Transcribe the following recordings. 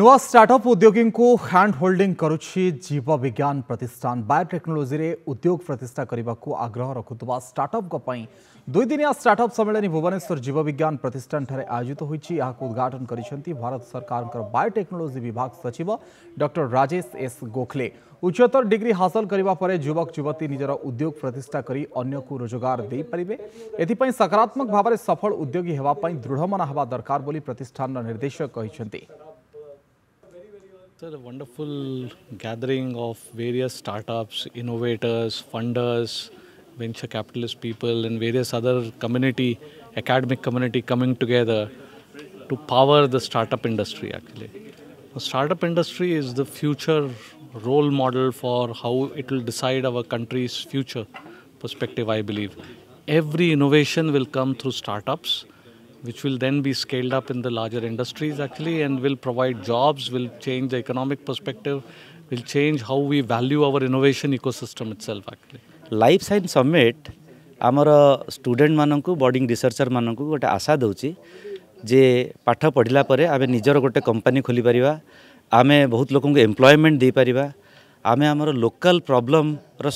ନୂଆ startup ଉଦ୍ୟୋଗୀଙ୍କୁ hand holding କରୁଛି ଜୀବବିଜ୍ଞାନ ପ୍ରତିଷ୍ଠାନ ବାୟୋଟେକ୍ନୋଲୋଜିରେ ଉଦ୍ୟୋଗ ପ୍ରତିଷ୍ଠା କରିବାକୁ ଆଗ୍ରହ ରଖୁଥିବା ଷ୍ଟାର୍ଟଅପ୍ଙ୍କ ପାଇଁ ଦୁଇଦିନିଆ ଷ୍ଟାର୍ଟଅପ୍ ସମ୍ମିଳନୀ ଭୁବନେଶ୍ୱର ଜୀବବିଜ୍ଞାନ ପ୍ରତିଷ୍ଠାନଠାରେ ଆୟୋଜିତ ହୋଇଛି ଏହାକୁ ଉଦ୍ଘାଟନ କରିଛନ୍ତି ଭାରତ ସରକାରଙ୍କର ବାୟୋଟେକ୍ନୋଲୋଜି ବିଭାଗ ସଚିବ ଡକ୍ଟର ରାଜେଶ ଏସ୍ ଗୋଖଲେ ଉଚ୍ଚତର ଡିଗ୍ରୀ ହାସଲ କରିବା ପରେ ଯୁବକ ଯୁବତୀ ନିଜର ଉଦ୍ୟୋଗ ପ୍ରତିଷ୍ଠା କରି ଅନ୍ୟକୁ ରୋଜଗାର ଦେଇପାରିବେ ଏଥିପାଇଁ ସକାରାତ୍ମକ ଭାବରେ ସଫଳ ଉଦ୍ୟୋଗୀ ହେବା ପାଇଁ ଦୃଢ଼ମନା ହେବା ଦରକାର ବୋଲି ପ୍ରତିଷ୍ଠାନର ନିର୍ଦ୍ଦେଶକ କହିଛନ୍ତି a wonderful gathering of various startups, innovators, funders, venture capitalist people, and various other community, academic community coming together to power the startup industry actually. The startup industry is the future role model for how it will decide our country's future perspective, I believe. Every innovation will come through startups which will then be scaled up in the larger industries actually and will provide jobs, will change the economic perspective, will change how we value our innovation ecosystem itself actually. Life Science Summit ଆମର ଷ୍ଟୁଡେଣ୍ଟମାନଙ୍କୁ boarding ରିସର୍ଚ୍ଚରମାନଙ୍କୁ ଗୋଟେ ଆଶା ଦେଉଛି ଯେ ପାଠ ପଢ଼ିଲା ପରେ ଆମେ ନିଜର ଗୋଟେ କମ୍ପାନୀ ଖୋଲିପାରିବା ଆମେ ବହୁତ ଲୋକଙ୍କୁ ଏମ୍ପ୍ଲୟମେଣ୍ଟ ଦେଇପାରିବା आम आम लोकाल प्रोब्लम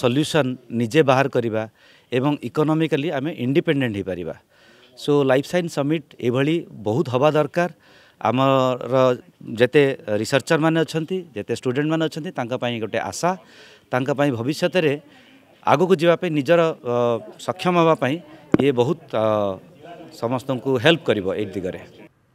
ସଲ୍ୟୁସନ୍ निजे बाहर करवा इकोनोमिकली आम इंडिपेडेट हो पार ସୋ ଲାଇଫ୍ ସାଇନ୍ସ ସମିଟ୍ ଏଭଳି ବହୁତ ହେବା ଦରକାର ଆମର ଯେତେ ରିସର୍ଚ୍ଚର ମାନେ ଅଛନ୍ତି ଯେତେ ଷ୍ଟୁଡେଣ୍ଟ ମାନେ ଅଛନ୍ତି ତାଙ୍କ ପାଇଁ ଗୋଟେ ଆଶା ତାଙ୍କ ପାଇଁ ଭବିଷ୍ୟତରେ ଆଗକୁ ଯିବା ପାଇଁ ନିଜର ସକ୍ଷମ ହେବା ପାଇଁ ଇଏ ବହୁତ ସମସ୍ତଙ୍କୁ ହେଲ୍ପ କରିବ ଏଇ ଦିଗରେ